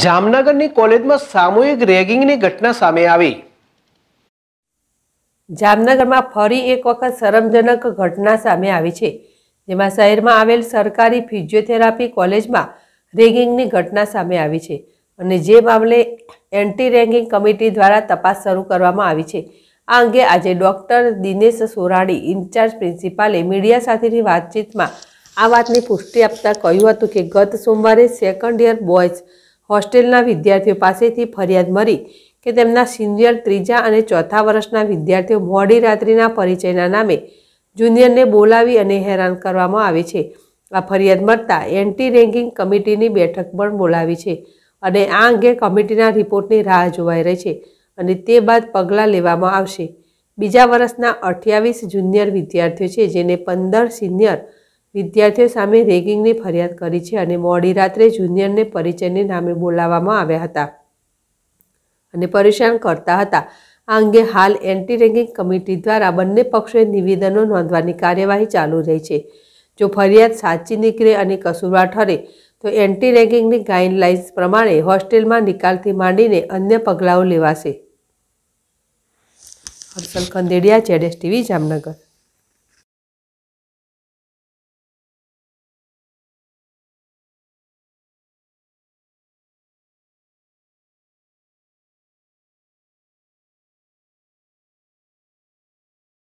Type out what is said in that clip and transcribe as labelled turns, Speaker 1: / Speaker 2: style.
Speaker 1: જામનગરની કોલેજમાં સામૂહિક રેગિંગની ઘટના સામે આવી જામનગરમાં ફરી એક વખત શરમજનક ઘટના સામે આવી છે જેમાં શહેરમાં આવેલ સરકારી ફિઝિયોથેરાપી કોલેજમાં રેગિંગની ઘટના સામે આવી છે અને જે મામલે એન્ટી રેગિંગ કમિટી દ્વારા તપાસ શરૂ કરવામાં આવી છે આ અંગે આજે ડૉક્ટર દિનેશ સોરાણી ઇન્ચાર્જ પ્રિન્સિપાલે મીડિયા સાથેની વાતચીતમાં આ વાતની પુષ્ટિ આપતા કહ્યું હતું કે ગત સોમવારે સેકન્ડ યર બોયઝ હોસ્ટેલના વિદ્યાર્થીઓ પાસેથી ફરિયાદ મળી કે તેમના સિનિયર ત્રીજા અને ચોથા વર્ષના વિદ્યાર્થીઓ મોડી રાત્રિના પરિચયના નામે જુનિયરને બોલાવી અને હેરાન કરવામાં આવે છે આ ફરિયાદ મળતા એન્ટી રેન્કિંગ કમિટીની બેઠક પણ બોલાવી છે અને આ અંગે કમિટીના રિપોર્ટની રાહ જોવાઈ રહી છે અને તે બાદ પગલાં લેવામાં આવશે બીજા વર્ષના અઠ્યાવીસ જુનિયર વિદ્યાર્થીઓ છે જેને પંદર સિનિયર વિદ્યાર્થીઓ સામે રેગિંગની ફરિયાદ કરી છે અને મોડી રાત્રે જુનિયરને પરિચયને નામે બોલાવવામાં આવ્યા હતા અને પરેશાન કરતા હતા આ અંગે હાલ એન્ટી રેગિંગ કમિટી દ્વારા બંને પક્ષોએ નિવેદનો નોંધવાની કાર્યવાહી ચાલુ રહી છે જો ફરિયાદ સાચી નીકળે અને કસૂરવાર ઠરે તો એન્ટી રેગિંગની ગાઈડલાઇન્સ પ્રમાણે હોસ્ટેલમાં નિકાલથી માંડીને અન્ય પગલાઓ લેવાશે હર્ષલ ખંદેડિયા જેડેસ ટીવી જામનગર